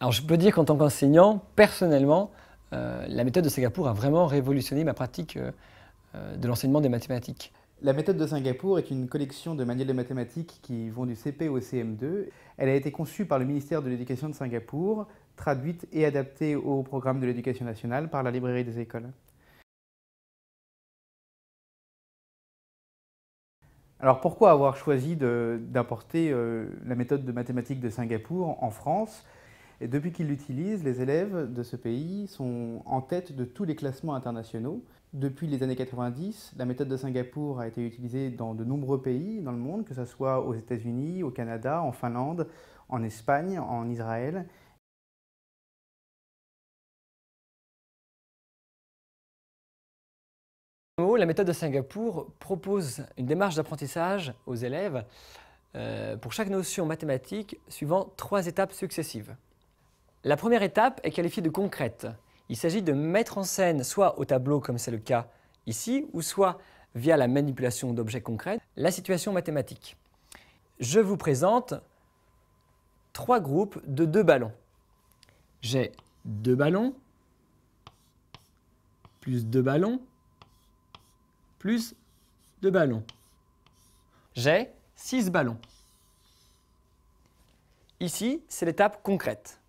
Alors je peux dire qu'en tant qu'enseignant, personnellement, euh, la méthode de Singapour a vraiment révolutionné ma pratique euh, euh, de l'enseignement des mathématiques. La méthode de Singapour est une collection de manuels de mathématiques qui vont du CP au CM2. Elle a été conçue par le ministère de l'Éducation de Singapour, traduite et adaptée au programme de l'Éducation nationale par la librairie des écoles. Alors pourquoi avoir choisi d'importer la méthode de mathématiques de Singapour en France et depuis qu'ils l'utilisent, les élèves de ce pays sont en tête de tous les classements internationaux. Depuis les années 90, la méthode de Singapour a été utilisée dans de nombreux pays dans le monde, que ce soit aux États-Unis, au Canada, en Finlande, en Espagne, en Israël. La méthode de Singapour propose une démarche d'apprentissage aux élèves euh, pour chaque notion mathématique suivant trois étapes successives. La première étape est qualifiée de concrète. Il s'agit de mettre en scène, soit au tableau comme c'est le cas ici, ou soit via la manipulation d'objets concrets, la situation mathématique. Je vous présente trois groupes de deux ballons. J'ai deux ballons, plus deux ballons, plus deux ballons. J'ai six ballons. Ici, c'est l'étape concrète.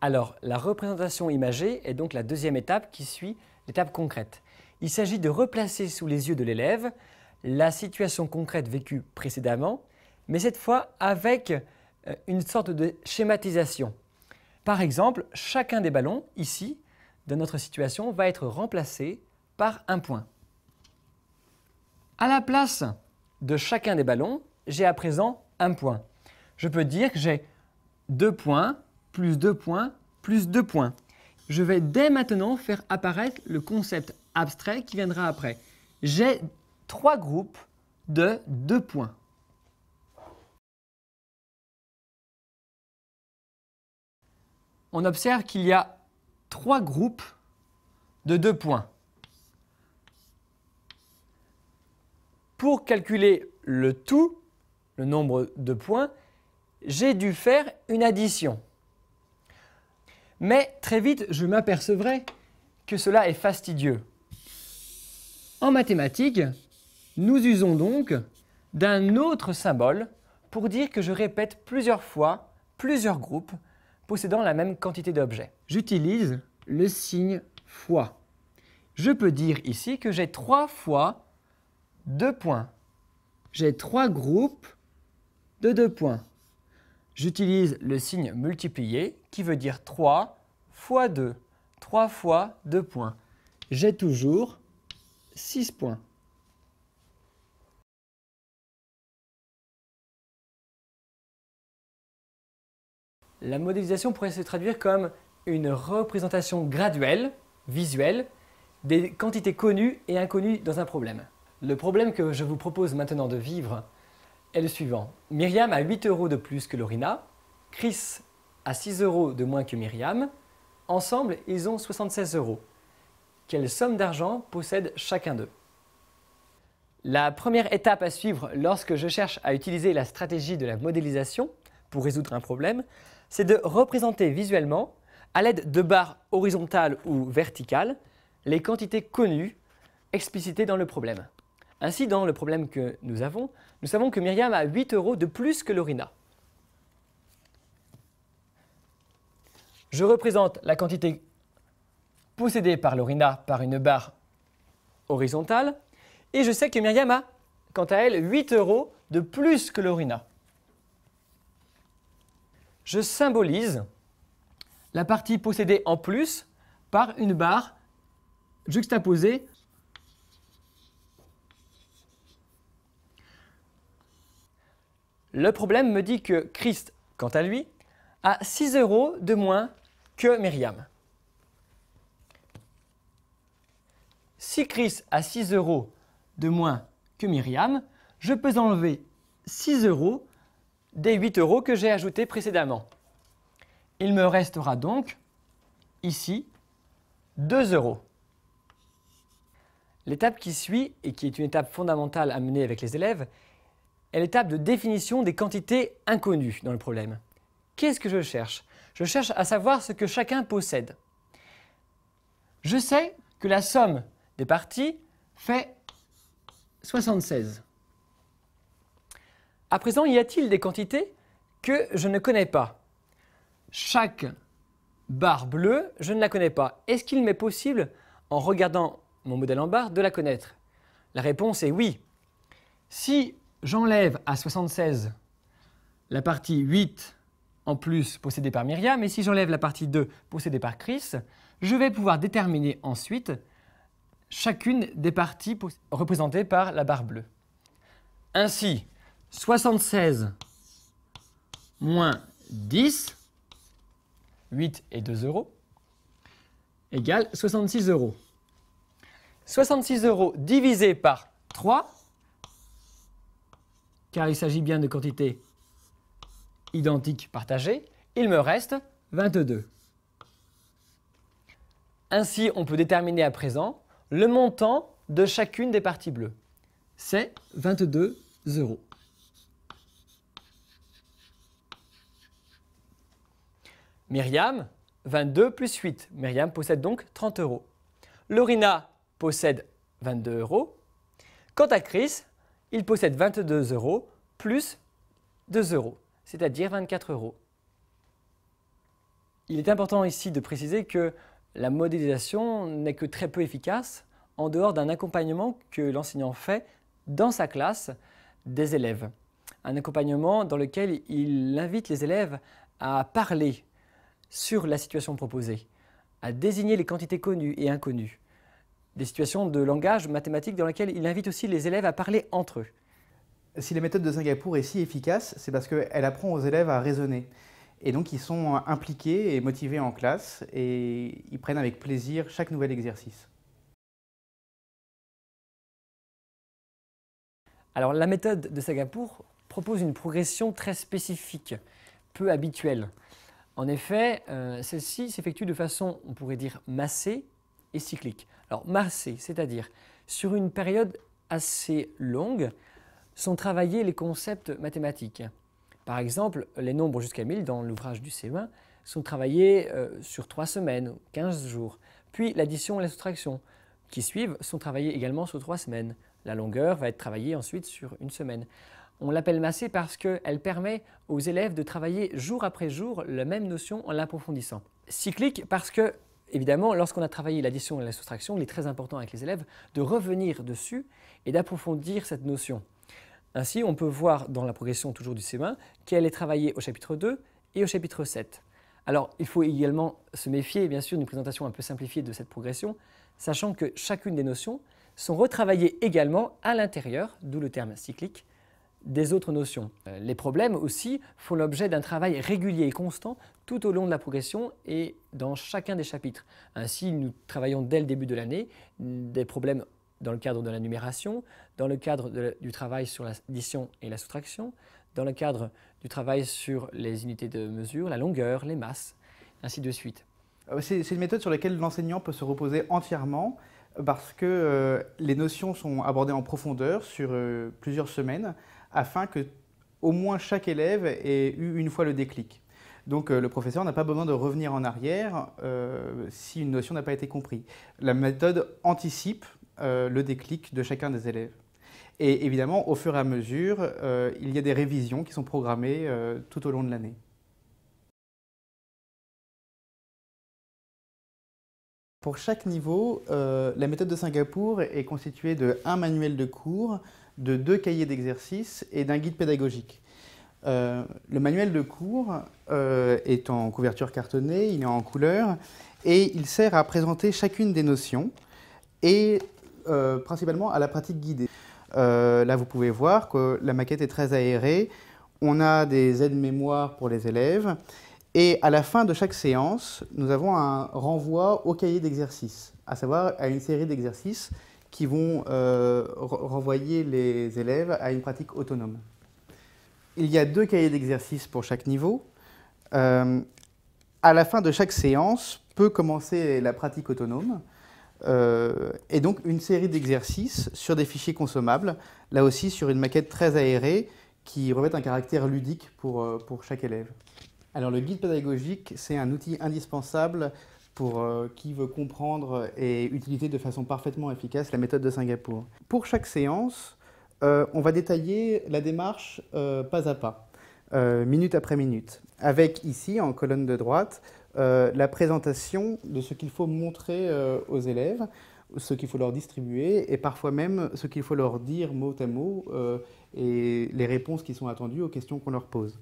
Alors, la représentation imagée est donc la deuxième étape qui suit l'étape concrète. Il s'agit de replacer sous les yeux de l'élève la situation concrète vécue précédemment, mais cette fois avec euh, une sorte de schématisation. Par exemple, chacun des ballons, ici, de notre situation, va être remplacé par un point. À la place de chacun des ballons, j'ai à présent un point. Je peux dire que j'ai deux points plus deux points, plus deux points. Je vais dès maintenant faire apparaître le concept abstrait qui viendra après. J'ai trois groupes de deux points. On observe qu'il y a trois groupes de deux points. Pour calculer le tout, le nombre de points, j'ai dû faire une addition. Mais très vite, je m'apercevrai que cela est fastidieux. En mathématiques, nous usons donc d'un autre symbole pour dire que je répète plusieurs fois plusieurs groupes possédant la même quantité d'objets. J'utilise le signe fois. Je peux dire ici que j'ai trois fois deux points. J'ai trois groupes de deux points. J'utilise le signe multiplié qui veut dire 3 fois 2. 3 fois 2 points. J'ai toujours 6 points. La modélisation pourrait se traduire comme une représentation graduelle, visuelle, des quantités connues et inconnues dans un problème. Le problème que je vous propose maintenant de vivre est le suivant. Myriam a 8 euros de plus que Lorina, Chris à 6 euros de moins que Myriam. Ensemble, ils ont 76 euros. Quelle somme d'argent possède chacun d'eux La première étape à suivre lorsque je cherche à utiliser la stratégie de la modélisation pour résoudre un problème, c'est de représenter visuellement, à l'aide de barres horizontales ou verticales, les quantités connues explicitées dans le problème. Ainsi, dans le problème que nous avons, nous savons que Myriam a 8 euros de plus que Lorina. Je représente la quantité possédée par Lorina par une barre horizontale. Et je sais que Myriam a, quant à elle, 8 euros de plus que Lorina. Je symbolise la partie possédée en plus par une barre juxtaposée Le problème me dit que Christ, quant à lui, a 6 euros de moins que Myriam. Si Chris a 6 euros de moins que Myriam, je peux enlever 6 euros des 8 euros que j'ai ajoutés précédemment. Il me restera donc, ici, 2 euros. L'étape qui suit, et qui est une étape fondamentale à mener avec les élèves, est l'étape de définition des quantités inconnues dans le problème. Qu'est-ce que je cherche je cherche à savoir ce que chacun possède. Je sais que la somme des parties fait 76. À présent, y a-t-il des quantités que je ne connais pas Chaque barre bleue, je ne la connais pas. Est-ce qu'il m'est possible, en regardant mon modèle en barre, de la connaître La réponse est oui. Si j'enlève à 76 la partie 8 en plus possédé par Myriam, Mais si j'enlève la partie 2 possédée par Chris, je vais pouvoir déterminer ensuite chacune des parties représentées par la barre bleue. Ainsi, 76 moins 10, 8 et 2 euros, égale 66 euros. 66 euros divisé par 3, car il s'agit bien de quantités Identique partagé, il me reste 22. Ainsi, on peut déterminer à présent le montant de chacune des parties bleues. C'est 22 euros. Myriam, 22 plus 8. Myriam possède donc 30 euros. Lorina possède 22 euros. Quant à Chris, il possède 22 euros plus 2 euros c'est-à-dire 24 euros. Il est important ici de préciser que la modélisation n'est que très peu efficace en dehors d'un accompagnement que l'enseignant fait dans sa classe des élèves. Un accompagnement dans lequel il invite les élèves à parler sur la situation proposée, à désigner les quantités connues et inconnues, des situations de langage mathématique dans lesquelles il invite aussi les élèves à parler entre eux si la méthode de Singapour est si efficace, c'est parce qu'elle apprend aux élèves à raisonner. Et donc ils sont euh, impliqués et motivés en classe et ils prennent avec plaisir chaque nouvel exercice. Alors la méthode de Singapour propose une progression très spécifique, peu habituelle. En effet, euh, celle-ci s'effectue de façon, on pourrait dire, massée et cyclique. Alors massée, c'est-à-dire sur une période assez longue, sont travaillés les concepts mathématiques. Par exemple, les nombres jusqu'à 1000 dans l'ouvrage du CE1 sont travaillés euh, sur trois semaines, 15 jours. Puis l'addition et la soustraction qui suivent sont travaillés également sur trois semaines. La longueur va être travaillée ensuite sur une semaine. On l'appelle massée parce qu'elle permet aux élèves de travailler jour après jour la même notion en l'approfondissant. Cyclique parce que, évidemment, lorsqu'on a travaillé l'addition et la soustraction, il est très important avec les élèves de revenir dessus et d'approfondir cette notion. Ainsi, on peut voir dans la progression toujours du c 1 qu'elle est travaillée au chapitre 2 et au chapitre 7. Alors, il faut également se méfier, bien sûr, d'une présentation un peu simplifiée de cette progression, sachant que chacune des notions sont retravaillées également à l'intérieur, d'où le terme cyclique, des autres notions. Euh, les problèmes aussi font l'objet d'un travail régulier et constant tout au long de la progression et dans chacun des chapitres. Ainsi, nous travaillons dès le début de l'année mm, des problèmes dans le cadre de la numération, dans le cadre du travail sur l'addition et la soustraction, dans le cadre du travail sur les unités de mesure, la longueur, les masses, ainsi de suite. Euh, c'est une méthode sur laquelle l'enseignant peut se reposer entièrement parce que euh, les notions sont abordées en profondeur sur euh, plusieurs semaines afin que au moins chaque élève ait eu une fois le déclic. Donc le professeur n'a pas besoin de revenir en arrière si une notion n'a pas été comprise. La méthode anticipe euh, le déclic de chacun des élèves. Et évidemment, au fur et à mesure, euh, il y a des révisions qui sont programmées euh, tout au long de l'année. Pour chaque niveau, la méthode de Singapour est constituée de un manuel de cours, de deux cahiers d'exercices et d'un guide pédagogique. le manuel de cours est en couverture cartonnée, il est en couleur et il sert à présenter chacune des notions et euh, principalement à la pratique guidée. Euh, là, vous pouvez voir que la maquette est très aérée. On a des aides-mémoire pour les élèves. Et à la fin de chaque séance, nous avons un renvoi au cahier d'exercice, à savoir à une série d'exercices qui vont euh, renvoyer les élèves à une pratique autonome. Il y a deux cahiers d'exercices pour chaque niveau. à la fin de chaque séance peut commencer la pratique autonome. Euh, et donc une série d'exercices sur des fichiers consommables, là aussi sur une maquette très aérée qui revêt un caractère ludique pour, euh, pour chaque élève. Alors le guide pédagogique, c'est un outil indispensable pour euh, qui veut comprendre et utiliser de façon parfaitement efficace la méthode de Singapour. Pour chaque séance, on va détailler la démarche pas à pas, minute après minute, avec ici en colonne de droite euh, la présentation de ce qu'il faut montrer euh, aux élèves, ce qu'il faut leur distribuer et parfois même ce qu'il faut leur dire mot à mot euh, et les réponses qui sont attendues aux questions qu'on leur pose.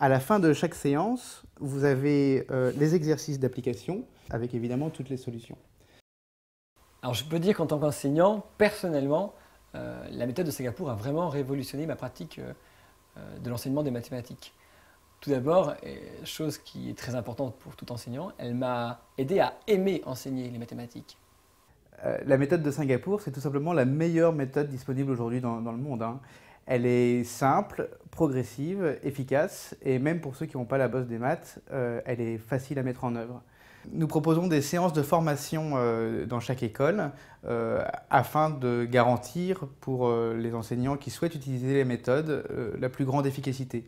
À la fin de chaque séance, vous avez les exercices d'application avec évidemment toutes les solutions. Alors je peux dire qu'en tant qu'enseignant, personnellement, la méthode de Singapour a vraiment révolutionné ma pratique de l'enseignement des mathématiques. Tout d'abord, chose qui est très importante pour tout enseignant, elle m'a aidé à aimer enseigner les mathématiques. Euh, la méthode de Singapour, c'est tout simplement la meilleure méthode disponible aujourd'hui dans, le monde. Hein. Elle est simple, progressive, efficace, et même pour ceux qui n'ont pas la bosse des maths, euh, elle est facile à mettre en œuvre. Nous proposons des séances de formation euh, dans chaque école afin de garantir pour les enseignants qui souhaitent utiliser les méthodes la plus grande efficacité.